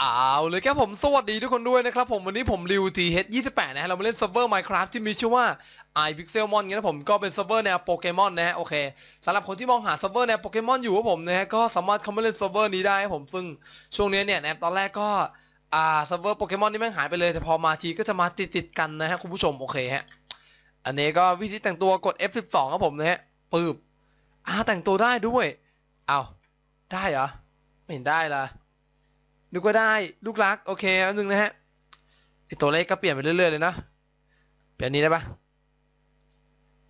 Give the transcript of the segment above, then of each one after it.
เอาเลยครับผมสวัสดีทุกคนด้วยนะครับผมวันนี้ผมริวทีเฮดยี่สิบแปดนะฮะเรามาเล่นเซิร์ฟเวอร์ Minecraft ที่มีชื่อว่า i Pixelmon งี้นผมก็เป็นเซิร์ฟเวอร์แนวโปเกมอนนะฮะโอเคสำหรับคนที่มองหาเซิร์ฟเวอร์แนวโปเกมอนอยู่รับผมนะฮะก็สามารถเข้ามาเล่นเซิร์ฟเวอร์นี้ได้ผมซึ่ง ช่วงนี้เนี่ยแอปตอนแรกก็ อ่าเซิร์ฟเวอร์โปเกมอนนี่แม่งหายไปเลย แต่พอมาทีก็จะมาติดติดกันนะฮะคุณผู้ชมโอเคฮะอันนี้ก็วิธีแต่งตัวกด F12 ครับผมนะฮะปึบอ่าแต่งตัวได้ด้วยเอาได้เหรอไม่เห็นได้ละนึกว่าได้ลูกรักโอเคอันหนึงนะฮะไอตัวเลขก็เปลี่ยนไปเรื่อยๆเลยนะ เปลี่ยนนี้ได้ปะ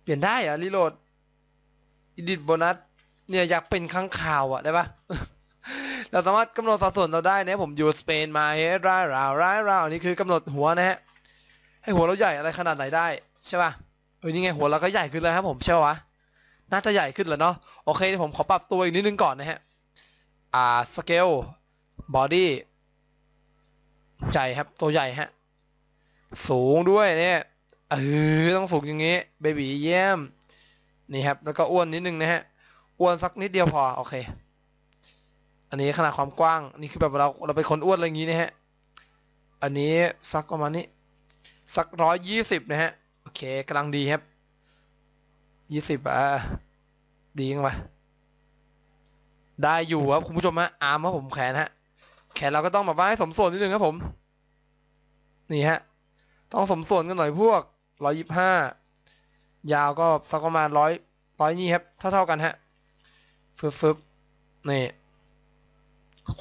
เปลี่ยนได้อะรีโหลดอิดิทโบนัสเนี่ยอยากเป็นข้างข่าวอะได้ปะเราสามารถกำหนดสัดส่วนเราได้นะ ผมอยู่สเปนมาเฮ้ร้ายราวร้ายราวนี่คือกำหนดหัวนะฮะให้หัวเราใหญ่อะไรขนาดไหนได้ใช่ปะเออนี่ไง หัวเราก็ใหญ่ขึ้นแล้วครับ ผมใช่ปะน่าจะใหญ่ขึ้นแล้วเนาะโอเคผมขอปรับตัวอีกนิดนึงก่อนนะฮะอ่าสเกลบอดี้ใจครับ ตัวใหญ่ ฮะ สูงด้วยเนี่ย เออต้องสูงอย่างงี้ เบบี้ เยี่ยม นี่ครับ แล้วก็อ้วนนิดนึงนะฮะ อ้วนสักนิดเดียวพอ โอเค อันนี้ขนาดความกว้าง นี่คือแบบเรา เราเป็นคนอ้วนอะไรอย่างงี้นะฮะ อันนี้สักประมาณนี้ สักร้อยยี่สิบนะฮะ โอเค กำลังดีครับยี่สิบอ่ะ ดีงไปได้อยู่ครับ คุณผู้ชมฮะ อาร์มครับผมแขนฮะแขนเราก็ต้องแบบว่าให้สมส่วนนิดนึงครับผม นี่ฮะ ต้องสมส่วนกันหน่อยพวกร้อยยิบห้า ยาวก็สักประมาณร้อยร้อยนี่ครับเท่าเท่ากันฮะ ฟึบฟึบนี่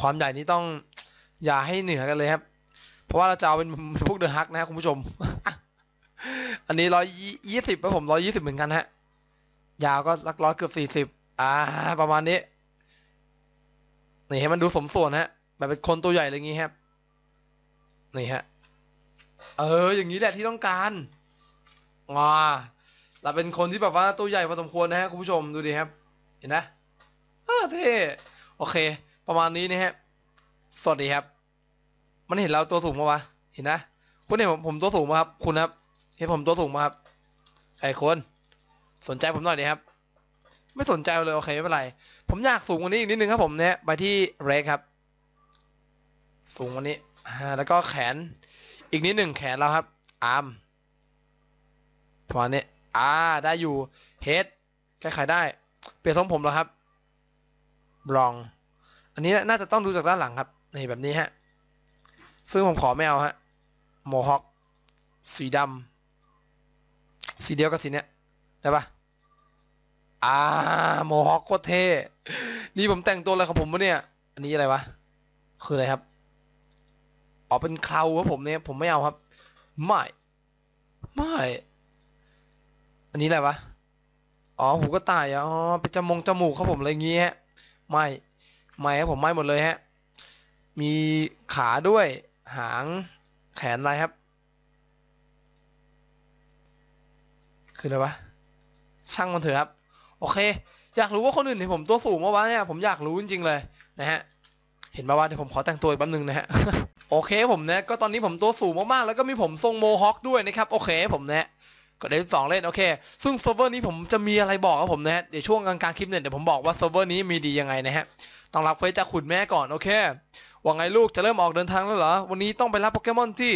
ความใหญ่นี้ต้องอย่าให้เหนือกันเลยครับ เพราะว่าเราจะเอาเป็นพวกเดือฮักนะครับคุณผู้ชม อันนี้ร้อยยี่สิบครับผมร้อยยี่สิบเหมือนกันฮะ ยาวก็สักร้อยเกือบสี่สิบ อ่า ประมาณนี้ นี่ให้มันดูสมส่วนฮะแบบเป็นคนตัวใหญ่อะไรอย่างงี้ครับนี่ฮะ เออ อย่างนี้แหละที่ต้องการว้าเราเป็นคนที่แบบว่าตัวใหญ่พอสมควร นะฮะคุณ ผู้ชมดูดิครับ เห็นนะเออเท่ โอเค ประมาณนี้นะฮะ สวัสดีครับ มันเห็นเราตัวสูงมะวะ เห็นนะ คุณเห็นผมผมตัวสูงมะครับ คุณครับเห็นผมตัวสูงมะครับใครคน สนใจผมหน่อยดีครับ ไม่สนใจเลยโอเคไม่เป็นไร ผมอยากสูงกว่านี้อีกนิดนึงครับ ผมเนี่ยไปที่เรกครับสูงวันนี้ แล้วก็แขน อีกนิดหนึ่งแขนเราครับ อาร์มประมาณนี้อ่า ได้อยู่เฮดแก้ไขได้ เปลี่ยนทรงผมแล้วครับลอง อันนี้น่าจะต้องดูจากด้านหลังครับนี่แบบนี้ฮะ ซึ่งผมขอไม่เอาฮะโมฮอคสีดำ สีเดียวกับสีเนี้ย ได้ปะอ่าโมฮอคโคตรเท่ นี่ผมแต่งตัวอะไรของผมวะเนี่ย อันนี้อะไรวะ คืออะไรครับออกเป็นคลาวครับผมเนี่ยผมไม่เอาครับไม่ไม่อันนี้อะไรวะอ๋อหูก็ตายอ๋อเป็นจมงจมูกครับผมอะไรเงี้ยไม่ไม่ครับผมไม่หมดเลยฮะมีขาด้วยหางแขนอะไรครับ คืออะไรวะช่างมันเถอะครับโอเค อยากรู้ว่าคนอื่นเห็นผมตัวสูงมาวะเนี่ยผมอยากรู้จริงๆเลยนะฮะเห็นมาว่าเดี๋ยวผมขอแต่งตัวอีกแป๊บนึงนะฮะโอเคผมนะก็ตอนนี้ผมตัวสูงมากๆ แล้วก็มีผมทรงโมฮอคด้วยนะครับ โอเคผมนะ ก็ได้สองเล่นโอเค ซึ่งเซิร์ฟเวอร์นี้ผมจะมีอะไรบอกครับผมนะ่ยเดี๋ยวช่วงกลางๆคลิปเนี่ยเดี๋ยวผมบอกว่าเซิร์ฟเวอร์นี้มีดียังไงนะฮะ ต้องรับเฟซจากขุนแม่ก่อน โอเค ว่าไงลูกจะเริ่มออกเดินทางแล้วเหรอ วันนี้ต้องไปรับโปเกมอนที่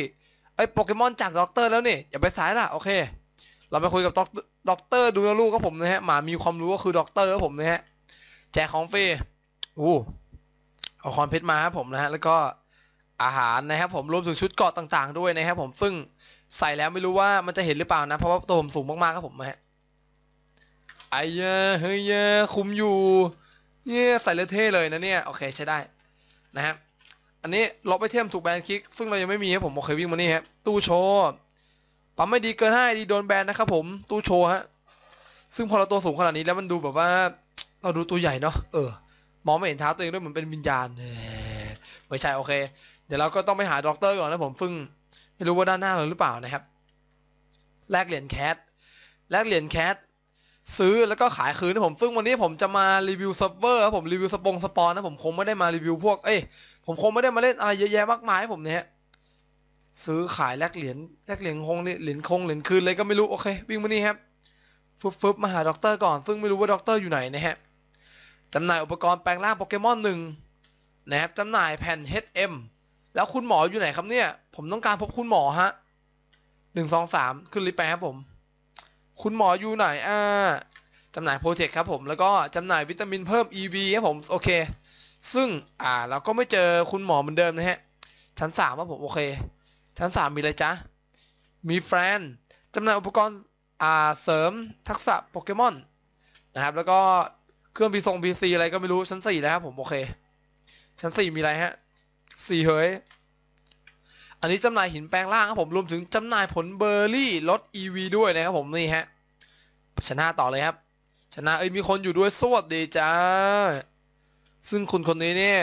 ไอ้โปเกมอนจากด็อกเตอร์แล้วนี่ อย่าไปสายล่ะโอเค เราไปคุยกับด็อกด็อกเตอร์ดูนะลูกครับผมนะฮะ หมามีความรู้ก็คือด็อกเตอร์ครับผมนะฮะ แจกของฟรีอู้เอาคอนเพชรมาครับผมนะฮะแล้วก็อาหารนะครับผมรวมถึงชุดเกาะต่าง ๆด้วยนะครับผม ซึ่งใส่แล้วไม่รู้ว่ามันจะเห็นหรือเปล่านะเพราะว่าตัวผมสูงมากๆครับผมฮะไอ้เยเฮ้ยเยคุมอยู่เนี่ยใส่เลเท่เลยนะเนี่ยโอเคใช้ได้นะฮะอันนี้ล็อกไปเทมถูกแบนคลิกซึ่งเรายังไม่มีครับผมโอเควิ่งมานี่ครับตู้โชว์ปั๊มไม่ดีเกินห้าดีโดนแบนนะครับผมตู้โชว์ฮะซึ่งพอเราตัวสูงขนาดนี้แล้วมันดูแบบว่าเราดูตัวใหญ่เนาะเออมองไม่เห็นเท้าตัวเองด้วยเหมือนเป็นวิญญาณไม่ใช่โอเคดี๋ยวเราก็ต้องไปหาด็อกเตอร์ก่อนนะผมฟึ่งไม่รู้ว่าด้านหน้าเราหรือเปล่านะครับ แลกเหรียญแคท แลกเหรียญแคท ซื้อแล้วก็ขายคืนนะผมซึ่งวันนี้ผมจะมารีวิวเซิร์ฟเวอร์ครับผมรีวิวสปงสปอนนะผมคงไม่ได้มารีวิวพวกเอ้ยผมคงไม่ได้มาเล่นอะไรเยอะแยะมากมายผมเนี่ยซื้อขายแลกเหรียญแลกเหรียญคงเหรียญคงเหรียญคืนเลยก็ไม่รู้โอเควิ่งมานี่ครับ ฟึบฟึบมาหาด็อกเตอร์ก่อนซึ่งไม่รู้ว่าด็อกเตอร์อยู่ไหนนะฮะจำหน่ายอุปกรณ์แปลงร่างโปเกมอนหนึ่งนะครับจำหน่ายแผ่น HM แล้ว คุณหมออยู่ไหน ครับ เนี่ย ผม ต้องการพบคุณหมอ ฮะหนึ่งสองสามขึ้นลิปไปครับ ผม คุณหมออยู่ ไหน อ่าจำหน่ายโปรเจกต์ครับ ผม แล้วก็จำหน่ายวิตามินเพิ่ม EV ครับผมโอเคซึ่งอ่าเราก็ไม่เจอคุณหมอเหมือนเดิมนะฮะชั้นสามครับผมโอเคชั้นสามมีอะไรจ๊ะมีแฟนจำหน่ายอุปกรณ์อ่าเสริมทักษะโปเกมอนนะครับแล้วก็เครื่องปีทรงพีซีอะไรก็ไม่รู้ชั้นสี่แล้วครับผมโอเคชั้นสี่มีอะไรฮะสี่เฮยอันนี้จำหน่ายหินแปลงล่างครับผมรวมถึงจำหน่ายผลเบอร์รี่อี e ีด้วยนะครับผมนี่ฮะ ชนะต่อเลยครับ ชนะเอ้ยมีคนอยู่ด้วยสวัสดีจ้า ซึ่งคุณคนนี้เนี่ย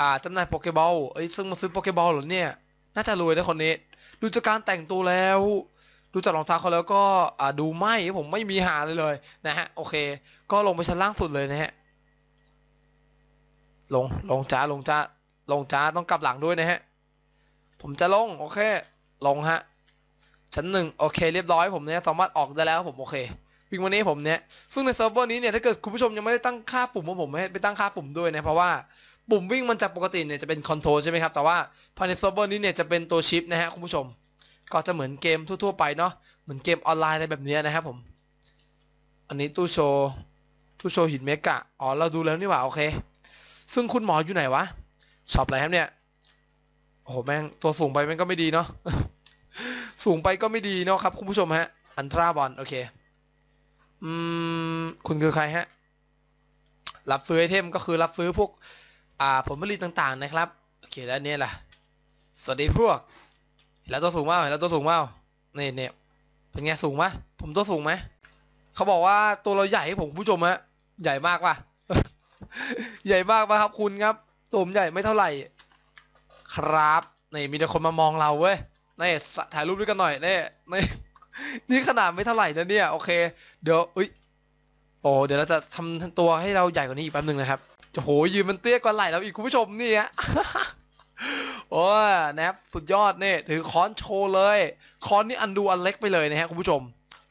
อ่าจำหน่ายโปเกบอลเอ้ยซึ่งมาซื้อโปเกบอลหรอเนี่ย น่าจะรวยนะคนนี้ ดูจากการแต่งตัวแล้ว ดูจากรองเท้าเขาแล้วก็อ่าดูไม่ ผมไม่มีหาเลยเลยนะฮะ โอเค ก็ลงไปชั้นล่างสุดเลยนะฮะ ลง ลงจ้าลงจ้าลงจ้าต้องกลับหลังด้วยนะฮะ ผมจะลง โอเคลงฮะชั้นหนึ่งโอเคเรียบร้อยผมเนี่ยสามารถออกได้แล้วผม โอเค วิ่งวันนี้ผมเนี่ยซึ่งในเซิร์ฟเวอร์นี้เนี่ย ถ้าเกิด คุณผู้ชม ยังไม่ได้ตั้งค่าปุ่มของผมให้ไปตั้งค่าปุ่มด้วยนะเพราะว่า ปุ่มวิ่งมันจะปกติเนี่ย จะเป็นคอนโทรลใช่ไหมครับ แต่ว่าภายในเซิร์ฟเวอร์นี้เนี่ยจะเป็นตัวชิปนะฮะคุณผู้ชม ก็จะเหมือนเกมทั่วๆไปเนาะเหมือนเกมออนไลน์อะไรแบบนี้นะครับผมอันนี้ตู้โชว์ตู้โชว์หินเมกะอ๋อเราดูแล้วนี่หว่าโอเคซึ่งคุณหมออยู่ไหนวะช็อปอะไรครับเนี่ย โอ้โหแม่งตัวสูงไปแม่งก็ไม่ดีเนาะ สูงไปก็ไม่ดีเนาะครับ คุณผู้ชมฮะ อันตราบอลโอเค อืม คุณคือใครฮะ รับซื้อไอเทมก็คือรับซื้อพวก อ่า ผลผลิตต่างๆนะครับ โอเคแล้วเนี่ยล่ะ สวัสดีพวก แล้วตัวสูงมากแล้วตัวสูงมากนี่เนี่ยเป็นไงสูงไหมผมตัวสูงไหมเขาบอกว่าตัวเราใหญ่ให้ผมผู้ชมฮะ ใหญ่มากป่ะใหญ่มากป่ะครับคุณครับตัมใหญ่ไม่เท่าไหร่ ครับนี่มีแต่คนมามองเราเว้ยนี่ถ่ายรูปด้วยกันหน่อย นี่นี่นี่ขนาดไม่เท่าไหร่นะเนี่ยโอเคเดี๋ยวอุ้ยโอ้ เดี๋ยวเราจะทำตัวให้เราใหญ่กว่านี้อีกแป๊บนึงนะครับโอหยืนมันเตี้ยกว่าไหล่เราอีกคุณผู้ชมนี่ฮะโอ้ยนะบสุดยอดเนี่ยถือค้อนโชว์เลยค้อนนี่อันดูอันเล็กไปเลยนะฮะคุณผู้ชม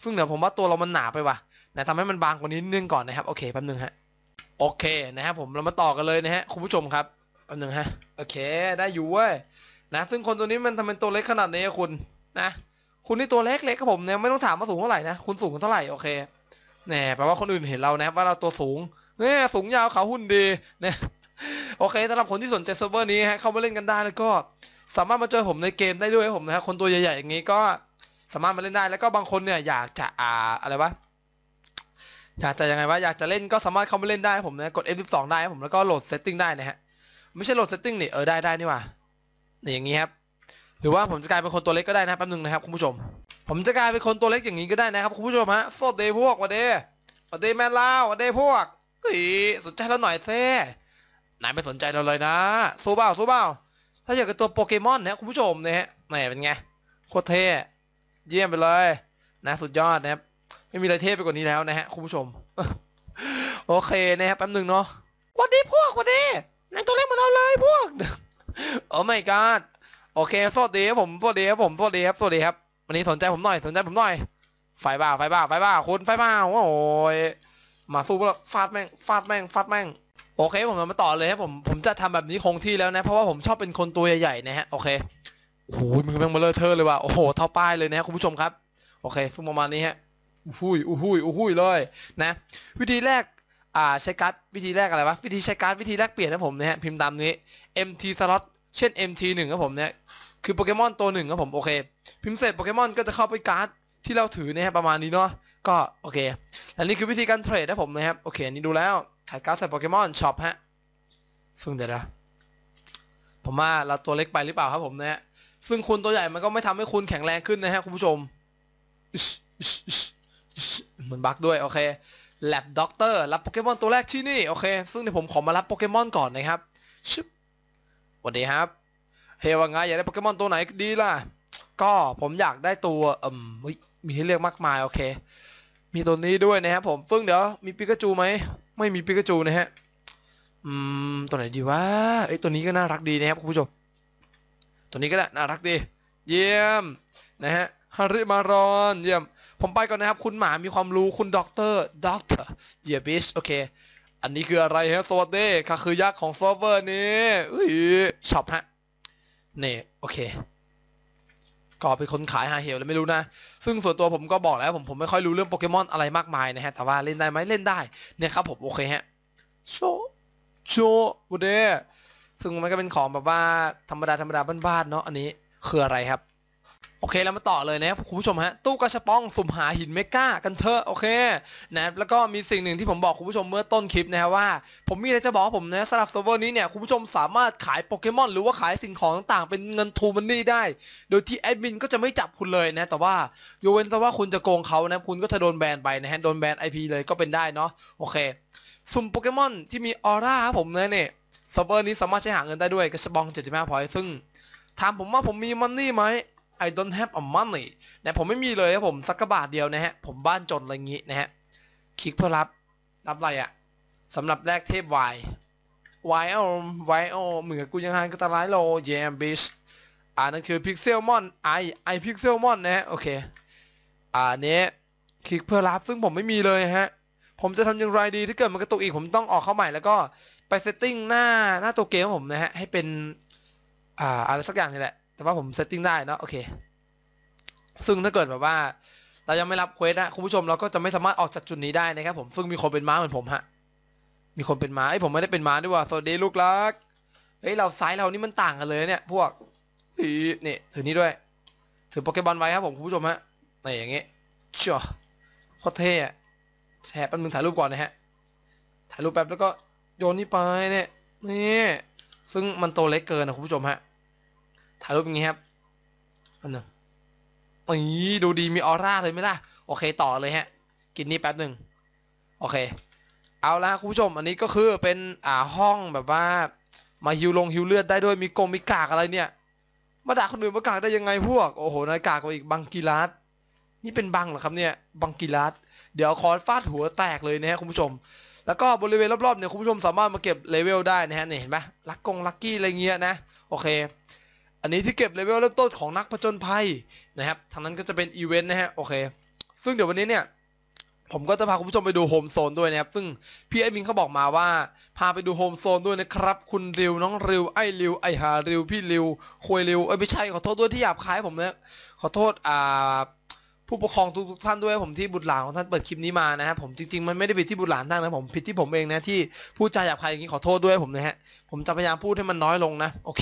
ซึ่งเดี๋ยวผมว่าตัวเรามันหนาไปว่ะนะทำให้มันบางกว่านี้นึงก่อนนะครับโอเคแป๊บนึงฮะโอเคนะครับผมเรามาต่อกันเลยนะฮะคุณผู้ชมครับอันหนึ่งฮะโอเคได้อยู่เว้ยนะซึ่งคนตัวนี้มันทำเป็นตัวเล็กขนาดนี้คุณนะคุณนี่ตัวเล็กเล็กครับผมเนี่ยไม่ต้องถามว่าสูงเท่าไหร่นะคุณสูงเท่าไหร่โอเคแน่แปลว่าคนอื่นเห็นเรานะ ว่าเราตัวสูงเนี่ยสูงยาวเขาหุ่นดีเนี่ยโอเคสำหรับคนที่สนใจเซิร์ฟเวอร์นี้ฮะเข้ามาเล่นกันได้แล้วก็ สามารถมาเจอผมในเกมได้ด้วยผมนะฮะคนตัวใหญ่ๆอย่างนี้ก็สามารถมาเล่นได้แล้วก็บางคนเนี่ยอยากจะอ่าอะไรวะอยากจะยังไงว่าอยากจะเล่นก็สามารถเข้ามาเล่นได้ผมนะกด F12 ได้ผมแล้วก็โหลดเซตติ้งได้นะฮะไม่ใช่โหลดเซตติ้งนี่เออได้ได้นี่ว่ะนี่ อย่างนี้ครับหรือว่าผมจะกลายเป็นคนตัวเล็กก็ได้นะแป๊บนึงนะครับคุณผู้ชม ผมจะกลายเป็นคนตัวเล็กอย่างนี้ก็ได้นะครับคุณผู้ชมฮะโซดเดพวกวันเดวันเดแม่ลาวันเดพวกเฮ้ยสนใจเราหน่อยเซ่นายไม่สนใจเราเลยนะสู้เบ้าสู้เบ้าถ้าอยากเป็นตัวโปเกมอนนะคุณผู้ชมนะฮะไหนเป็นไงโคตรเท่เยี่ยมไปเลยนะสุดยอดนะครับไม่มีอะไรเทพไปกว่านี้แล้วนะฮะคุณผู้ชมโอเคนะครับแป๊บหนึ่งเนาะวันนี้พวกวันนี้นายตัวเล็กมาเราเลยพวกโอ้ไม่กาดโอเคสวัสดีครับผมสวัสดีครับผมสวัสดีครับสวัสดีครับวันนี้สนใจผมหน่อยสนใจผมหน่อยไฟบ้าไฟบ้าไฟบ้าคุณไฟบ้าโอ้ยมาสู้พวกเราฟาดแม่ง ฟาดแม่งฟาดแม่งโอเคผมมาต่อเลยครับผมผมจะทำแบบนี้คงที่แล้วนะ เพราะว่าผมชอบเป็นคนตัวใหญ่ๆนะฮะโอเคโอ้ยมือแม่งมาเลอรเทอเลยว่ะโอ้โหเท่าป้ายเลยนะฮะคุณผู้ชมครับโอเคฟุ่งประมาณนี้ฮะอุ้ยอุ้ยอุ้ยเลยนะ วิธีแรกอ่าใช้การ์ดวิธีแรกอะไรวะ วิธีใช้การ์ดวิธีแรกเปลี่ยนนะผมนะฮะพิมพ์ตามนี้ MT slot เช่น MT1 ครับผมเนี่ยคือโปเกมอนตัวหนึ่งครับผมโอเคพิมพ์เสร็จโปเกมอนก็จะเข้าไปการ์ดที่เราถือนะฮะประมาณนี้เนาะก็โอเคและนี่คือวิธีการเทรดนะผมนะครับโอเคนี่ดูแล้วขายการ์ดใส่โปเกมอนช็อปฮะซึ่งเดี๋ยวนะผมว่าเราตัวเล็กไปหรือเปล่าครับผมเนะ่ยซึ่งคุณตัวใหญ่มันก็ไม่ทำให้คุณแข็งแรงขึ้นนะฮะคุณผู้ชมมันบั๊กด้วยโอเคแลบด็อกเตอร์รับโปเกมอนตัวแรกที่นี่โอเค ซึ่งเดี๋ยวผมขอมารับโปเกมอนก่อนนะครับชึบสวัสดีครับ เฮวังไง อยากได้โปเกมอนตัวไหนดีล่ะ ก็ผมอยากได้ตัวเอ่มมีให้เลือกมากมาย โอเค มีตัวนี้ด้วยนะครับผมฟึ่งเดี๋ยวมีปิกาจูไหมไม่มีปิกาจูนะฮะ อืมตัวไหนดีวะไอตัวนี้ก็น่ารักดีนะครับคุณผู้ชมตัวนี้ก็ได้น่ารักดี เยี่ยมนะฮะฮาริมารอนเยี่ยมผมไปก่อนนะครับคุณหมามีความรู้คุณด็อกเตอร์ด็อกเตอร์เยียบิชโอเคอันนี้คืออะไรฮะสวัสดีค่ะคือยักษ์ของเซิร์ฟเวอร์นี้อุ้ยช็อปฮะนี่โอเคก็เป็นคนขายหาเหวแล้วไม่รู้นะซึ่งส่วนตัวผมก็บอกแล้วผมผมไม่ค่อยรู้เรื่องโปเกมอนอะไรมากมายนะฮะแต่ว่าเล่นได้ไหมเล่นได้เนี่ยครับผมโอเคฮะโชโชวูเดซึ่งมันก็เป็นของแบบว่าธรรมดาธรรมดาบ้านๆเนาะอันนี้ คืออะไรครับโอเค แล้วมาต่อเลยนะครับคุณผู้ชมฮะ ตู้กระชับป้องสุมหาหินเมกากันเถอะโอเคนะแล้วก็มีสิ่งหนึ่งที่ผมบอกคุณผู้ชมเมื่อต้นคลิปนะครับว่า ผมมีอะไรจะบอกผมนะสำหรับเซิร์ฟเวอร์นี้เนี่ย คุณผู้ชมสามารถขายโปเกมอนหรือว่าขายสิ่งของต่างๆ เป็นเงินทูมันนี่ได้ โดยที่แอดมินก็จะไม่จับคุณเลยนะ แต่ว่ายเว้นแต่ว่าคุณจะโกงเขานะคุณก็จะโดนแบนไปนะฮะโดนแบนไอพีเลยก็เป็นได้เนาะโอเคสุ่มโปเกมอนที่มีออร่าครับผมนะเนี่ยเซิร์ฟเวอร์นี้สามารถใช้หาเงินได้ด้วยกระชับป้อง75พอยต์ซึ่งถามผมว่าผมมีมันนี่ไหม I don't have a money นะผมไม่มีเลยครับผมสักกบาทเดียวนะฮะ ผมบ้านจนอะไรงี้นะฮะ คลิกเพื่อรับรับอะไรอะสำหรับแรกเทพวายโอเหมือนกูยังหันก็ตาายโลแยมบิชอ่านั่นคือพิกเซลมอนไอไอพิกเซลมอนนะฮะโอเค อ่านี้คลิกเพื่อรับซึ่งผมไม่มีเลยฮะ ผมจะทำอย่างไรดีถ้าเกิดมันกระตุกอีก ผมต้องออกเข้าใหม่แล้วก็ไปเซตติ้งหน้าหน้าตัวเกมผมนะฮะให้เป็นอ่าอะไรสักอย่างนี่แหละแต่ว่าผมเซตติ้งได้เนาะโอเคซึ่งถ้าเกิดแบบว่าเรายังไม่รับเควสนะคุณผู้ชมเราก็จะไม่สามารถออกจากจุดนี้ได้นะครับผมซึ่งมีคนเป็นม้า เหมือนผมฮะมีคนเป็นม้าไอ้ผมไม่ได้เป็นม้าด้วยว่ะสวัสดีลูกรักเฮ้ยเราไซส์เรานี่มันต่างกันเลยเนี่ย พวกนี่ถือนี่ด้วย ถือโปเกมอนไว้ครับผมคุณผู้ชมฮะนี่อย่างเงี้ยจ้าโคตรเท่อะแชร์แป๊นมึงถ่ายรูปก่อนนะฮะถ่ายรูปแป๊บแล้วก็โยนนี่ไปเนี่ยนี่ ซึ่งมันโตเล็กเกินนะคุณผู้ชมฮะถ่ายรูปอย่างงี้ครับอันนึงอดูดีมีออร่าเลยไหมล่ะโอเคต่อเลยฮะ กินนี่แป๊บหนึ่งโอเค เอาละคุณผู้ชม อันนี้ก็คือเป็นอ่าห้องแบบว่า มาฮิวลงฮิวเลือดได้ด้วย มีกงมีกากอะไรเนี่ย มาด่าคนอื่นมากากได้ยังไงพวก โอ้โห นายกากไปอีกบังกีรัสนี่เป็นบังเหรอครับเนี่ยบังกีรัสเดี๋ยวคอนฟาดหัวแตกเลยนะฮะคุณผู้ชม แล้วก็บริเวณรอบๆเนี่ยคุณผู้ชมสามารถมาเก็บเลเวลได้นะฮะนี่เห็นไหมลักกงลักกี้อะไรเงี้ยนะ โอเคอันนี้ที่เก็บเลเวลเริ่มต้นของนักผจญภัยนะครับทางนั้นก็จะเป็นอีเวนต์นะฮะ โอเค ซึ่งเดี๋ยววันนี้เนี่ยผมก็จะพาคุณผู้ชมไปดูโฮมโซนด้วยนะครับ ซึ่งพี่ไอมิงเขาบอกมาว่า พาไปดูโฮมโซนด้วยนะครับ คุณริว น้องริว ไอริว ไอหาริว พี่ริวคุยริวไอไม่ใช่ ขอโทษด้วยที่หยาบคายผมนะขอโทษอ่าผู้ปกครองทุกท่านด้วยผมที่บุตรหลานของท่านเปิดคลิปนี้มานะครับผมจริงๆมันไม่ได้ผิดที่บุตรหลานท่านนะผมผิดที่ผมเองนะที่พูดจาหยาบคายอย่างนี้ขอโทษด้วย ผมนะฮะผมจะพยายามพูดให้มันน้อยลงนะโอเค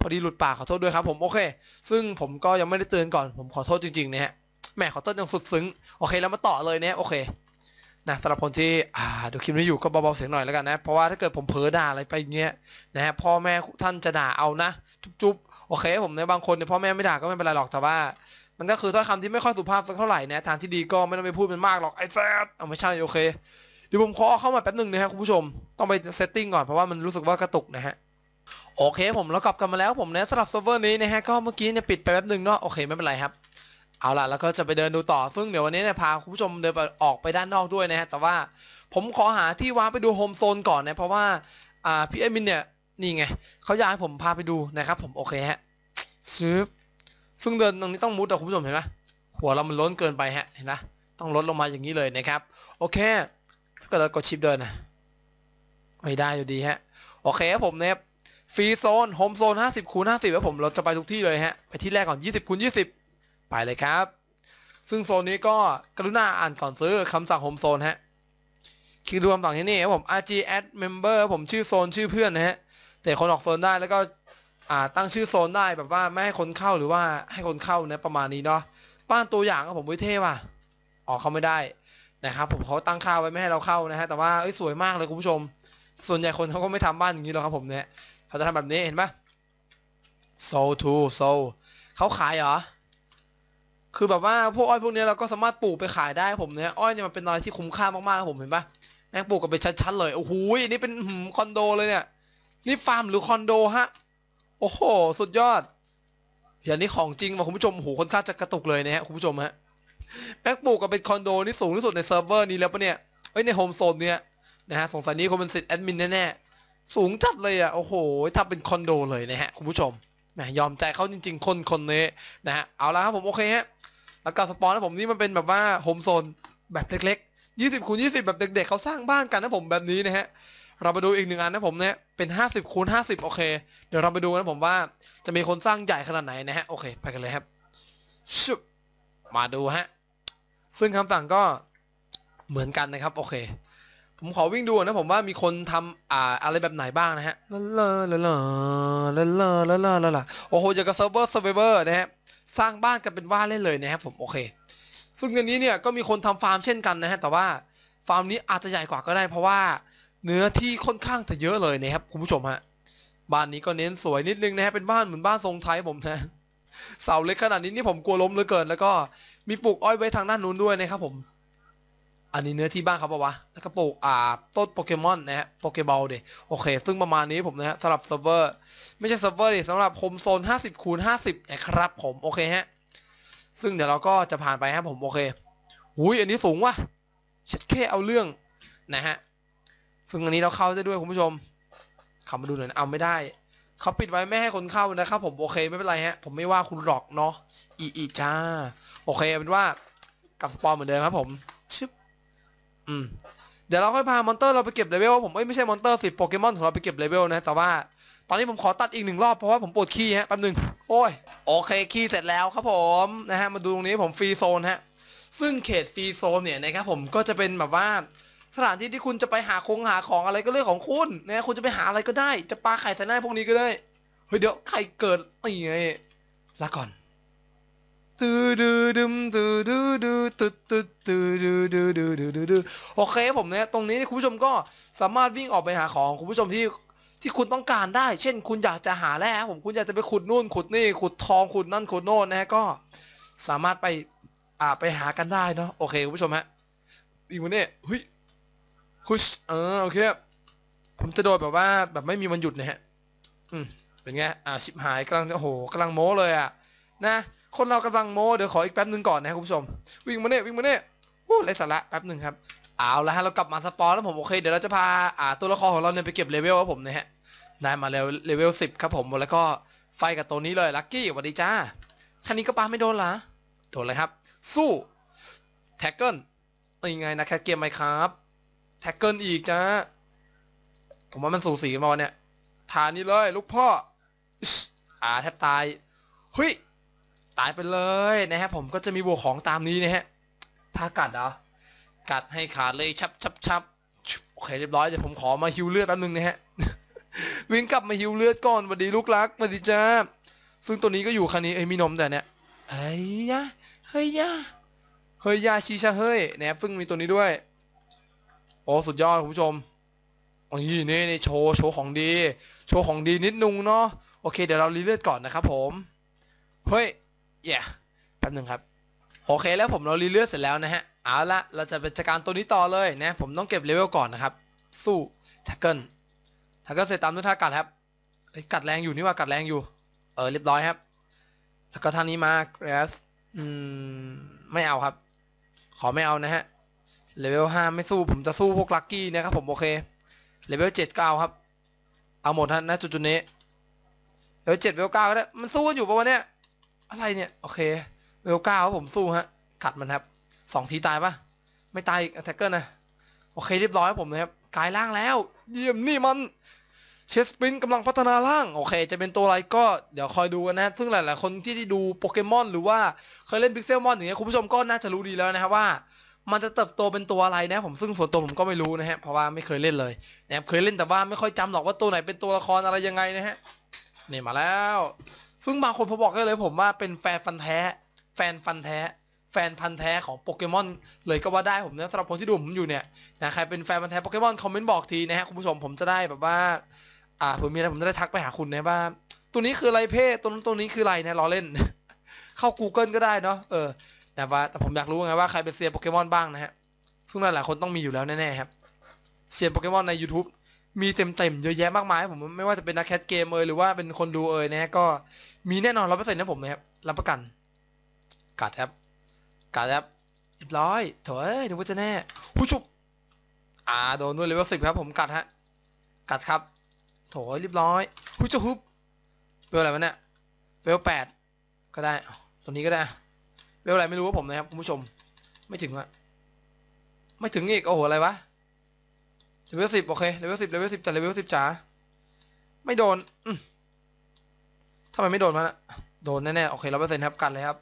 พอดีหลุดปากขอโทษด้วยครับผมโอเค ซึ่งผมก็ยังไม่ได้เตือนก่อนผมขอโทษจริงๆนะฮะแม่ขอโทษอย่างสุดซึ้งโอเคแล้วมาต่อเลยเนะโอเคนะสำหรับคนที่ดูคลิปนี้อยู่ก็เบาๆเสียงหน่อยแล้วกันนะ เพราะว่าถ้าเกิดผมเผลอด่าอะไรไปเงี้ยนะฮะ พ่อแม่ท่านจะด่าเอานะ จุ๊บๆ โอเค ผมในบางคนเนี่ยพ่อแม่ไม่ด่าก็ไม่เป็นไรหรอกแต่ว่ามันก็คือถ้อยคำที่ไม่ค่อยสุภาพสักเท่าไหร่นะทางที่ดีก็ไม่ต้องไปพูดมันมากหรอกไอ้แซดเอาไม่ใช่โอเคเดี๋ยวผมขอเข้ามาแป๊บหนึ่งนะฮะคุณผู้ชมต้องไปเซตติ้งก่อนเพราะว่ามันรู้สึกว่ากระตุกนะฮะโอเคผมเรากลับกันมาแล้วผมนะสำหรับเซิร์ฟเวอร์นี้นะฮะ ก็เมื่อกี้เนี่ยปิดไปแป๊บหนึ่งเนาะโอเค ไม่เป็นไรครับ เอาล่ะแล้วก็จะไปเดินดูต่อ ซึ่งเดี๋ยววันนี้เนี่ยพาคุณผู้ชมเดินออกไปด้านนอกด้วยนะฮะ แต่ว่าผมขอหาที่วางไปดูโฮมโซนก่อนนะ เพราะว่า อ่า พี่เอมินเนี่ย นี่ไงเขาอยากให้ผมพาไปดูนะครับ ผม โอเคฮะซื้อซึ่งเดินตรงนี้ต้องมุดตะคุณผู้ชมเห็นไหมหัวเรา มันล้นเกินไปฮะเห็นนะต้องลดลงมาอย่างนี้เลยนะครับโอเคถกดเรากดชิปเดินนะไม่ได้อยู่ดีฮะโอเคผมเนี่ยฟรีโซนโฮมโซน 50คูณ50แล้วผมเราจะไปทุกที่เลยฮะ ไปที่แรกก่อน 20 คูณ20 ไปเลยครับ ซึ่งโซนนี้ก็กรุณาอ่านก่อนซื้อคำสั่งโฮมโซนฮะคลิกดูคำสั่งที่นี่ครับผม rg add member ผมชื่อโซนชื่อเพื่อนนะฮะแต่คนออกโซนได้แล้วก็ตั้งชื่อโซนได้ แบบว่าไม่ให้คนเข้าหรือว่าให้คนเข้านะประมาณนี้เนาะป้านตัวอย่างครับผมวิเท่ว่ะออกเข้าไม่ได้นะครับผมเขาตั้งค่าไว้ไม่ให้เราเข้านะฮะแต่ว่าสวยมากเลยคุณผู้ชม ส่วนใหญ่คนเขาก็ไม่ทำบ้านอย่างนี้หรอกครับผมเนี่ยเขาจะทำแบบนี้เห็นปะ soul to soul เขาขายเหรอ คือแบบว่า พวก อ้อย พวก นี้ เราก็สามารถปลูกไปขายได้ผมเนี่ยอ้อยเนี่ยมันเป็นอะไรที่คุ้มค่ามากๆครับผม เห็นปะแม่งปลูกกันเป็นชั้น ๆ เลยโอ้โหอันนี้เป็นคอนโดเลยเนี่ย นี่ ฟาร์ม หรือ คอนโด ฮะ โอ้โห สุดยอด อย่างนี้ของจริงมาคุณผู้ชมโหค่อนข้างจะกระตุกเลยนะฮะคุณผู้ชมฮะแม่งปลูกกับเป็นคอนโดนี่สูงที่สุดในเซิร์ฟเวอร์นี้แล้วปะเนี่ยเอ้ยในโฮมโซนเนี่ยนะฮะสงสัยนี้คงเป็นสิทธิ์แอดมินแน่ๆสูงจัดเลยอ่ะ โอ้โหถ้าเป็นคอนโดเลยนะฮะ คุณผู้ชมนะยอมใจเขาจริงๆ คนคนนี้นะฮะ เอาละครับผม โอเคฮะ แล้วก็สปอนนะผมนี่มันเป็นแบบว่าโฮมโซนแบบเล็กๆ20คูณ20 แบบเด็กๆ เขาสร้างบ้านกันนะผมแบบนี้นะฮะ เราไปดูอีกหนึ่งอันนะผมเนี่ยเป็น50คูณ50โอเค เดี๋ยวเราไปดูนะผมว่าจะมีคนสร้างใหญ่ขนาดไหนนะฮะโอเคไปกันเลยครับชุบมาดูฮะซึ่งคำสั่งก็เหมือนกันนะครับโอเคผมขอวิ่งดูนะผมว่ามีคนทำอ่าอะไรแบบไหนบ้างนะฮะลาลาลาลาลาลาลาลาลาลาโอ้โหจากัะเซิร์ฟเวอร์เซิร์ฟเวอร์นะฮะ สร้างบ้านกันเป็นว่าเล่นเลยนะครับผม โอเค ซึ่งในนี้เนี่ยก็มีคนทำฟาร์มเช่นกันนะฮะ แต่ว่าฟาร์มนี้อาจจะใหญ่กว่าก็ได้เพราะว่าเนื้อที่ค่อนข้างจะเยอะเลยนะครับ คุณผู้ชมฮะ บ้านนี้ก็เน้นสวยนิดนึงนะฮะ เป็นบ้านเหมือนบ้านทรงไทยผมนะเสาเล็กขนาดนี้นี่ผมกลัวล้มเลยเกิน แล้วก็มีปลูกอ้อยไว้ทางด้านนู้นด้วยนะครับผมอันนี้เนื้อที่บ้านเขาปะวะ แล้วก็ปลูกอ่าต้นโปเกมอนนะฮะ โปเกบอลเดโอเค ซึ่งประมาณนี้ผมนะฮะสำหรับเซิร์ฟเวอร์ ไม่ใช่เซิร์ฟเวอร์ดิสำหรับโฮมโซน 50คูณ50 นะครับผม โอเคฮะ ซึ่งเดี๋ยวเราก็จะผ่านไปฮะผม โอเคอุ้ยอันนี้สูงวะชัดแค่เอาเรื่อง นะฮะ ซึ่งอันนี้เราเข้าได้ด้วยคุณผู้ชม เข้ามาดูหน่อยเอาไม่ได้ เขาปิดไว้ไม่ให้คนเข้านะครับผมโอเคไม่เป็นไรฮะผมไม่ว่าคุณหลอกเนาะอีอีจ้าโอเคเป็นว่ากับสปอนเหมือนเดิมครับผมชึบืมเดี๋ยวเราค่อยพามอนเตอร์ เราไปเก็บเลเวลผมเอ้ยไม่ใช่มอนเตอร์สิโปเกมอนของเราไปเก็บเลเวลนะแต่ว่า ตอนนี้ผมขอตัดอีกหนึ่งรอบ เพราะว่าผมปวดขี้ฮะแป๊บนึง โอ้ยโอเคขี้เสร็จแล้วครับผมนะฮะมาดูตรงนี้ผมฟรีโซนฮะซึ่งเขตฟรีโซนเนี่ยนะครับผมก็จะเป็นแบบว่า สถานที่ที่คุณจะไปหาคงหาของอะไรก็เรื่องของคุณนะคุณจะไปหาอะไรก็ได้ จะปลาไข่ใส่หน้าพวกนี้ก็ได้เฮ้ยเดี๋ยวไข่เกิดอะไงลาก่อนดูดูดึมดูดูดูตึดตึดูดูดูดูดูดูดูโอเคผมเนี่ยตรงนี้คุณผู้ชมก็สามารถวิ่งออกไปหาของคุณผู้ชมที่ที่คุณต้องการได้ เช่น คุณอยากจะหาแร่ผมคุณอยากจะไปขุดนู่น ขุดนี่ขุดทองขุดนั่นขุดโน่นนะฮะก็ สามารถไปอ่าไปหากันได้เนาะโอเคคุณผู้ชมฮะอีมันนี่เฮ้ยคุชเออโอเคผมจะโดดแบบว่าแบบไม่มีวันหยุดนะฮะอืมเป็นไงอ่าชิบหายกำลังอ้โหกำลังโม้เลยอ่ะนะคนเรากำลังโม เดี๋ยวขออีกแป๊บหนึ่งก่อนนะครับคุณผู้ชม วิ่งมาเนี่ยวิ่งมาเนี่ยวู้ไรสาระแป๊บหนึ่งครับเอาละฮะ เรากลับมาสปอนแล้วผมโอเค เดี๋ยวเราจะพาอ่าตัวละครของเราเนี่ยไปเก็บเลเวลครับผมนะฮะ ได้มาแล้วเลเวลสิบครับผม แล้วก็ไฟกับตัวนี้เลยลักกี้สวัสดีจ้าคันนี้ก็ปาไม่โดนละโดนเลยครับ สู้ แท็กเกิลป็นไงนะแคทเกมไหมครับ แท็กเกิลอีกจ้าผมว่ามันสูสีมาเนี่ยทานนี้เลย ลูกพ่อ อ่าแทบตาย เฮ้ยตายไปเลยนะฮะ ผมก็จะมีบวกของตามนี้นะฮะถ้ากัดเหรอกัดให้ขาดเลยชับชับ ชับโอเค เรียบร้อยเดี๋ยวผมขอมาฮิวเลือดแป๊บนึงนะฮะวิ่งกลับมาฮิวเลือดก่อนสวัสดีลูกรักสวัสดีจ้าซึ่งตัวนี้ก็อยู่คันนี้เอ้ยมีนมแต่เนี่ยเฮ้ยยะเฮ้ยยะเฮ้ยยาชีชาเฮ้ยนะครฟึ่งมีตัวนี้ด้วยโอ้สุดยอดคุณผู้ชมอันนี่นี่โชว์โชว์ของดี โชว์ของดีนิดนึงเนาะโอเคเดี๋ยวเรารีเลือดก่อนนะครับผม เฮ้ย y ่ a h แป๊บนึงครับ โอเคแล้วผมเรารีเลือดเสร็จแล้วนะฮะเอาละเราจะไปจัดการตัวนี้ต่อเลยนะผมต้องเก็บเลเวลก่อนนะครับสู้ทักเกิลทักเกิลเสร็จตามด้วยท่ากัดครับกัดแรงอยู่นี่ว่ากัดแรงอยู่เออเรียบร้อยครับแล้วก็ทางนี้มาเกรสอืมไม่เอาครับ ขอไม่เอานะฮะเลเวลห้าไม่สู้ผมจะสู้พวกลักกี้นะครับผมโอเคเลเวลเจ็ดก้าครับเอาหมดนะจุดจุดนี้เลเวลเจ็ดเลเวลเก้าก็ได้มันสู้กันอยู่ประมาณเนี้ยอะไรเนี่ย โอเค เวลก้าผมสู้ฮะ ขัดมันครับสองทีตายปะไม่ตายอีกแท็กเกอร์นะ โอเค เรียบร้อยผมนะครับกลายร่างแล้ว เยี่ยมนี่มัน เชสปินกำลังพัฒนาร่าง โอเค จะเป็นตัวอะไรก็เดี๋ยวคอยดูกันนะซึ่งหลายๆคนที่ได้ดูโปเกมอนหรือว่าเคยเล่นพิกเซลมอนอย่างเงี้ยคุณผู้ชมก็น่าจะรู้ดีแล้วนะครับว่ามันจะเติบโตเป็นตัวอะไรนะ ผมซึ่งส่วนตัวผมก็ไม่รู้นะฮะเพราะว่าไม่เคยเล่นเลยนะครับเคยเล่นแต่ว่าไม่ค่อยจำหรอกว่าตัวไหนเป็นตัวละครอะไรยังไงนะฮะนี่มาแล้วซึ่งบางคนผมบอกได้เลยผมว่าเป็นแฟนฟันแท้ แฟนฟันแท้แฟนพันแท้ของโปเกมอนเลยก็ว่าได้ผมนะสำหรับคนที่ดูผมอยู่เนี่ยนะใครเป็นแฟนพันแท้โปเกมอนคอมเมนต์บอกทีนะฮะคุณผู้ชมผมจะได้แบบว่าอ่าผมมีอะไรผมจะได้ทักไปหาคุณนะว่า ตัวนี้คืออะไรเพ่ตัวนั้นตัวนี้คืออะไรนะล้อเล่น เข้า Google ก็ได้เนาะเออนะว่าแต่ผมอยากรู้ไงว่าใครเป็นเซียนโปเกมอนบ้างนะฮะซึ่งหลายคนต้องมีอยู่แล้วแน่ๆครับเซียนโปเกมอนใน YouTube มีเต็มๆ เยอะแยะมากมาย ผมไม่ว่าจะเป็นนักแคสเกมเอยหรือว่าเป็นคนดูเอยนะ ก็มีแน่นอนรับประเซน์นะผมนะครับรับประกันกัดครับกัดครับเรียบร้อยเถอยนูว่าจะแน่หูชุบอ่า โดนด้วยเลเวลสิบครับผมกัดฮะกัดครับโถยเรียบร้อยหูจะฮุบเวลอะไรวะเนี่ยเวลแปดก็ได้ตรงนี้ก็ได้เวลอะไรไม่รู้ว่าผมนะครับคุณผู้ชมไม่ถึงอะไม่ถึงอีกโอ้โหอะไรวะเลเวลสิบโอเคเลเวลสิบเลเวลสิบจัดเลเวลสิบจ๋าไม่โดนทำไมไม่โดนมาล่ะโดนแน่ๆ โอเคเราไปเซ็นครับกัดเลยครับ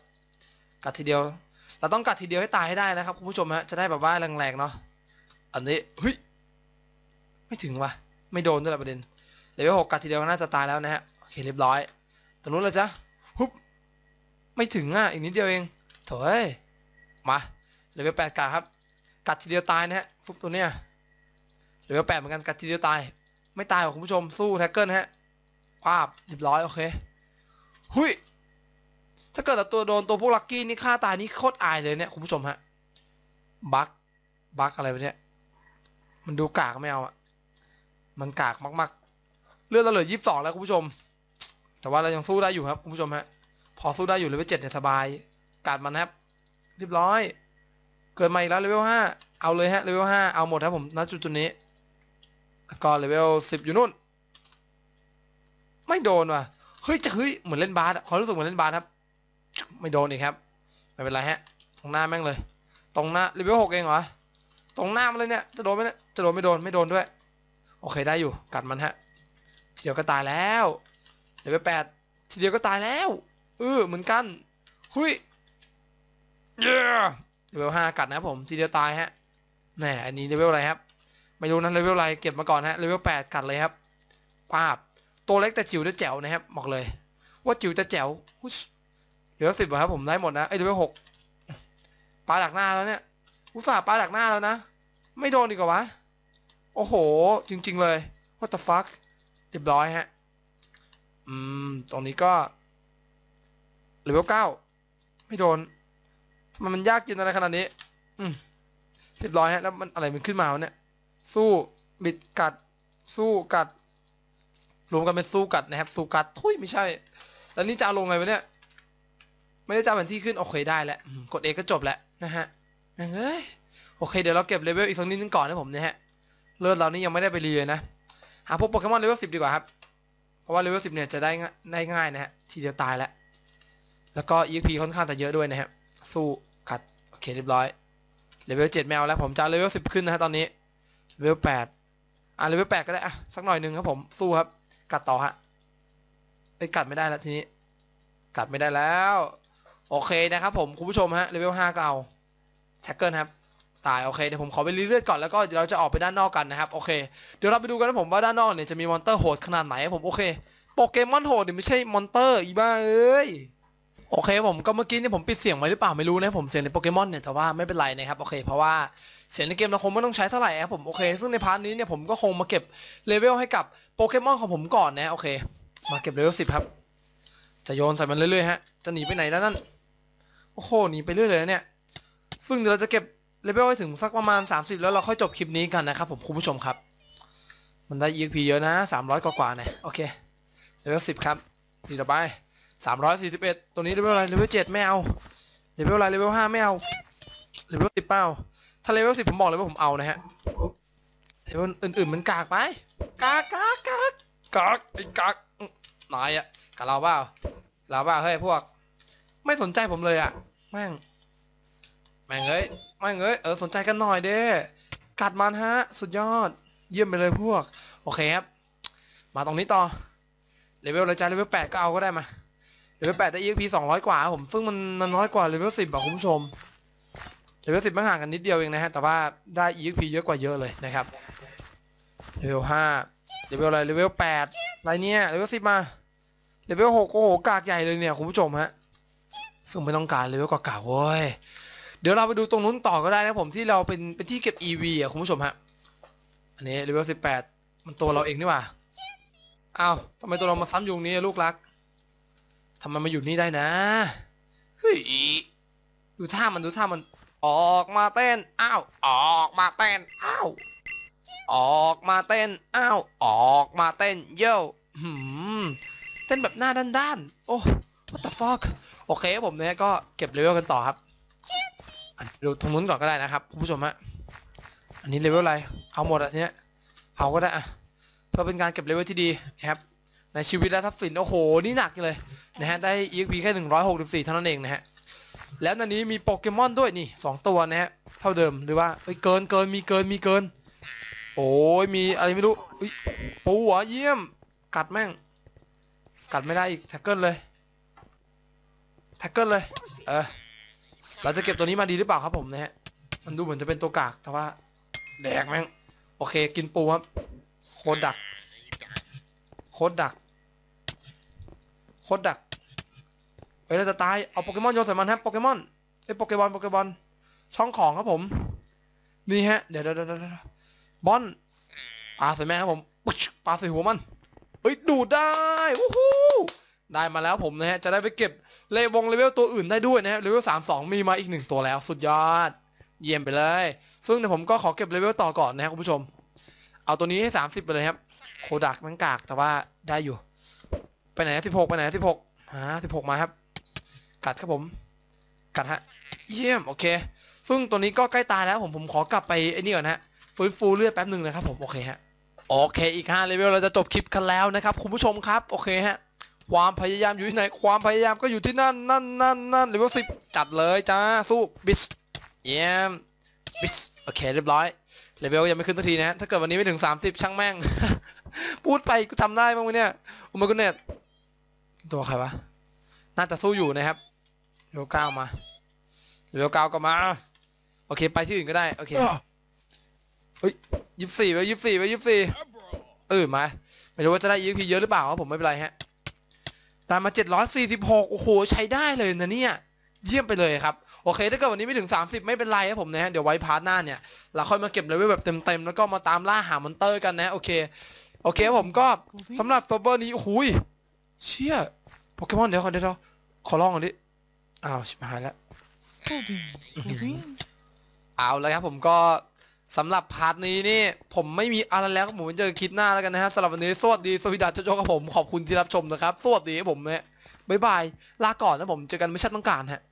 กัดทีเดียว เราต้องกัดทีเดียวให้ตายให้ได้นะครับคุณผู้ชมฮะ จะได้แบบว่าแรงๆเนาะ อันนี้เฮ้ยไม่ถึงวะไม่โดนด้วยประเด็นเลเวลหกกัดทีเดียวน่าจะตายแล้วนะฮะ โอเคเรียบร้อยตรงนู้นเลยจ้ะฮุบไม่ถึงอ่ะ อีกนิดเดียวเองโถ่มาเลเวลแปดกัดครับ กัดทีเดียวตายนะฮะฟุบตัวเนี้ยเลยวแปดเหมือนกันกัดทีเดียวตายไม่ตายหรอกคุณผู้ชมสู้แท็กเกิลฮะภาพเรียบร้อยโอเคหุยถ้าเกิดตตัวโดนตัวพวกลักกี้นี่ฆ่าตายนี่โคตรอายเลยเนี่ยคุณผู้ชมฮะบักบักอะไรไปเนี่ยมันดูกากไม่เอาอะมันกากมากๆเลือดเราเหลือยี่สิบสองแล้วคุณผู้ชม แต่ว่าเรายังสู้ได้อยู่ครับคุณผู้ชมฮะพอสู้ได้อยู่เลเวลเจ็ดเนี่ยสบาย กาดมันครับเรียบร้อยเกิดมาอีกแล้วเลเวลห้าเอาเลยฮะเลเวลห้าเอาหมดครับผมณจุดจุดนี้ก็เลเวลสิบอยู่นู่นไม่โดนว่ะ เฮ้ยจะเฮ้ยเหมือนเล่นบาสขอรู้สึกเหมือนเล่นบาสครับ ไม่โดนอีกครับไม่เป็นไรฮะตรงหน้าแม่งเลย ตรงหน้าเลเวลหกเองเหรอตรงหน้ามันเลยเนี่ย จะโดนไหมเนี่ยจะโดนไม่โดนไม่โดนด้วยโอเคได้อยู่ กัดมันฮะทีเดียวก็ตายแล้วเลเวลแปดทีเดียวก็ตายแล้ว เออเหมือนกันเฮ้ยเลเวลห้ากัดนะผมทีเดียวตายฮะแหมอันนี้เลเวลอะไรครับไม่รู้นะเลเวลอะไรเก็บมาก่อนฮะเลเวลแปดกัดเลยครับภาพตัวเล็กแต่จิ๋วจะแจ๋วนะครับบอกเลย ว่าจิ๋วจะแจ๋วเหลือสิบครับผมได้หมดนะไอเลเวลหกปลาดักหน้าแล้วเนี่ยอุตส่าห์ปลาดักหน้าแล้วนะไม่โดนดีกว่าวะโอ้โห จริงๆเลย what the fuck เรียบร้อยฮะอืมตรงนี้ก็เลเวลเก้าไม่โดนมันมันยากจริงอะไรขนาดนี้อืมเรียบร้อยฮะแล้วมันอะไรมันขึ้นมาเนี่ยสู้ บิดกัดสู้กัด รวมกันเป็นสู้กัดนะครับ สู้กัดทุยไม่ใช่ แล้วนี่จะลงไงวะเนี่ย ไม่ได้จเแผนที่ขึ้น โอเคได้แล้ว กดเอก็จบแล้วนะฮะเอ้ยโอเคเดี๋ยวเราเก็บเลเวลอีกสักนิดนึงก่อนนะผมเนี่ยฮะเลือดเรานี่ยังไม่ได้ไปรีเลยนะหาพวกโปเกมอนเลเวลสิบดีกว่าครับ เพราะว่าเลเวลสิบเนี่ยจะได้ได้ง่ายนะฮะ ทีเดียวตาย แล้วแล้วก็ EXP ค่อนข้างจะเยอะด้วยนะฮะสู้กัดโอเค เรียบร้อยเลเวลเจ็ดแมวแล้ว ผมจะเลเวลสิบขึ้นนะฮะตอนนี้เลเวลแปดอ่ะ เลเวลแปดก็ได้อ่ะสักหน่อยหนึ่งครับผม สู้ครับ กัดต่อฮะไอ้กัดไม่ได้แล้วทีนี้ กัดไม่ได้แล้ว โอเคนะครับผม คุณผู้ชมฮะ เลเวลห้าก็เอา แท็กเกิลครับ ตาย โอเค เดี๋ยวผมขอไปรีเลือดก่อน แล้วก็เราจะออกไปด้านนอกกันนะครับ โอเค เดี๋ยวเราไปดูกันนะผมว่าด้านนอกเนี่ยจะมีมอนเตอร์โหดขนาดไหนผม โอเค โปเกมอนโหดเดี๋ยวไม่ใช่มอนเตอร์อีบ้าเอ้ยโอเคผมก็เมื่อกี้นี่ผมปิดเสียงไว้หรือเปล่าไม่รู้นะผมเสียงในโปเกมอนเนี่ยแต่ว่าไม่เป็นไรนะครับโอเค เพราะว่าเสียงในเกมเราคงไม่ต้องใช้เท่าไหร่ครับผมโอเค ซึ่งในพาร์ทนี้เนี่ยผมก็คงมาเก็บเลเวลให้กับโปเกมอนของผมก่อนนะโอเค มาเก็บเลเวลสิบครับจะโยนใส่มันเรื่อยๆฮะจะหนีไปไหนแล้วนั่นโอ้โหหนีไปเรื่อยเลยเนี่ย ซึ่งเดี๋ยวเราจะเก็บเลเวลให้ถึงสักประมาณ30แล้วเราค่อยจบคลิปนี้กันนะครับผมคุณผู้ชมครับ มันได้ EXP เยอะนะ300กว่าานะโอเคเลเวลสิบครับทีต่อไป341ตัวนี้เลเวลอะไรเลเวลดไม่เอาเลเวลอะไรเลเวลห้าไม่เอาเลเวลสิบเปล่า ถ้าเลเวลิบผมบอกเลยว่าผมเอานะฮะเลเวลอื่นๆมันกากไป กากกากกากกากไอ้กากนายอะกับเราเปล่าเราเปล่าเฮ้ยพวก ไม่สนใจผมเลยอะแม่ง แม่งเอ้ย แม่งเอ้ย เออสนใจกันหน่อยเด้กัดมันฮะ สุดยอด เยี่ยมไปเลยพวก โอเคครับ มาตรงนี้ต่อเลเวละไรจ้าเลเวลแปดก็เอาก็ได้มาเลเวลแปดได้ EXP สองร้อยกว่าผมซึ่งมันมันน้อยกว่าเลเวลสิบอะคุณผู้ชมเลเวลสิบมันห่างกัน นิดเดียวเองนะฮะแต่ว่าได้ EXP เยอะกว่าเยอะเลยนะครับเลเวลห้าเลเวลอะไรเลเวลแปดอะไรเนี่ยเลเวลสิบมาเลเวลหกโอ้โหกากใหญ่เลยเนี่ยคุณผู้ชมฮะซึ่งไม่ต้องการเลเวลกากเว้ย เดี๋ยวเราไปดูตรงนู้นต่อก็ได้นะผมที่เราเป็นเป็นที่เก็บ EV อ่ะคุณผู้ชมฮะอันนี้เลเวลสิบแปดมันตัวเราเองนี่หว่าอ้าวทำไมตัวเรามาซ้ำยุงนี้ลูกรักทำไมมาอยู่นี่ได้นะ เฮ้ย ดูท่ามันดูท่ามัน ออกมาเต้นอ้าวออกมาเต้นอ้าวออกมาเต้นอ้าวออกมาเต้นเย้หืมเต้นแบบหน้าด้านด้าน โอ้ what the fuck โอเคผมเนี่ยก็เก็บเลเวลกันต่อครับ ดูตรงนู้นก่อนก็ได้นะครับคุณผู้ชมฮะ อันนี้เลเวลอะไร เอาหมดอ่ะทีเนี้ยเอาก็ได้อ่ะเพื่อเป็นการเก็บเลเวลที่ดีนะครับ ในชีวิตและทัพย์สินโอ้โห นี่หนักเลยนะฮะได้ EXP แค่164เท่านั้นเองนะฮะ แล้วในนี้มีโปเกมอนด้วยนี่2ตัวนะฮะ เท่าเดิมหรือว่าเกินเกินมีเกินมีเกิน โอ้ยมีอะไรไม่รู้ปูหัวเยี่ยม กัดแม่ง กัดไม่ได้อีกแท็กเกิลเลยแท็กเกิลเลย เออเราจะเก็บตัวนี้มาดีหรือเปล่าครับผมนะฮะ มันดูเหมือนจะเป็นตัวกากแต่ว่า แดกแม่ง โอเค กินปูครับ โคดัก โคดัก โคดักฮ้ยเราจะตายเอาโปเกมอนโยนใส่มันครับโปเกมอนไอ้โปเกบอลโปเกบอลช่องของครับผม นี่ฮะ เดี๋ยวเดี๋ยวเดี๋ยวบอลปาใส่แม่ครับผมปาใส่หัวมันเฮ้ยดูดได้วู้ฮู้ได้มาแล้วผมนะฮะ จะได้ไปเก็บเลเวลเลเวลตัวอื่นได้ด้วยนะฮะเลเวลสามสองมีมาอีกหนึ่งตัวแล้ว สุดยอด เยี่ยมไปเลย ซึ่งเดี๋ยวผมก็ขอเก็บเลเวลต่อก่อนนะครับคุณผู้ชม เอาตัวนี้ให้สามสิบไปเลยครับ โคดักมังกากแต่ว่าได้อยู่ ไปไหนสิบหกไปไหนสิบหกหาสิบหกมาครับกัดครับผม กัดฮะ เยี่ยม โอเค ซึ่งตัวนี้ก็ใกล้ตายแล้วผม ผมขอกลับไปไอ้นี่ก่อนฮะ ฟื้นฟูเลือดแป๊บหนึ่งนะครับผม โอเคฮะ โอเค อีกห้าเลเวลเราจะจบคลิปกันแล้วนะครับ คุณผู้ชมครับ โอเคฮะ ความพยายามอยู่ที่ไหน ความพยายามก็อยู่ที่นั่นนั่นนั่นนั่นเลเวลสิบจัดเลยจ้า สู้บิสเยี่ยม บิสโอเค เรียบร้อย เลเวลยังไม่ขึ้นสักทีนะ ถ้าเกิดวันนี้ไม่ถึง30ช่างแม่ง พูดไปกูทำได้บ้างไหมเนี่ยโอ้ my g o เน e ตัวใครวะน่าจะสู้อยู่นะครับเลเวลเก้ามาเลเวลเก้าก็มา โอเค ไปที่อื่นก็ได้ โอเค เฮ้ยยี่สิบสี่ไปยี่สิบสี่ไปยี่สิบสี่เออมา ไม่รู้ว่าจะได้ EXP เยอะหรือเปล่าครับผมไม่เป็นไรฮะ ตามมา746โอ้โหใช้ได้เลยนะเนี่ย เยี่ยมไปเลยครับโอเคถ้าเกิดวันนี้ไม่ถึง30ไม่เป็นไรครับผมนะฮะเดี๋ยวไว้พาร์ทหน้าเนี่ยเราค่อยมาเก็บเลเวลแบบเต็มๆแล้วก็มาตามล่าหามอนเตอร์กันนะโอเคโอเคผมก็สำหรับโซเบอร์นี้หุยเชี่ยโปเกมอนเดี๋ยวขอเดี๋ยวขอลองก่อนดิอ้าวชิบหายแล้วเอาแล้วครับผมก็สำหรับพาร์ทนี้นี่ ผมไม่มีอะไรแล้วผมเจอคิดหน้าแล้วกันนะฮะสำหรับวันนี้ สวัสดีสวิดาเจโจกับผม ขอบคุณที่รับชมนะครับ สวัสดีผมเนี่ยบ๊ายบาย ลาก่อนนะผมเจอกันไม่ชัดต้องการฮะ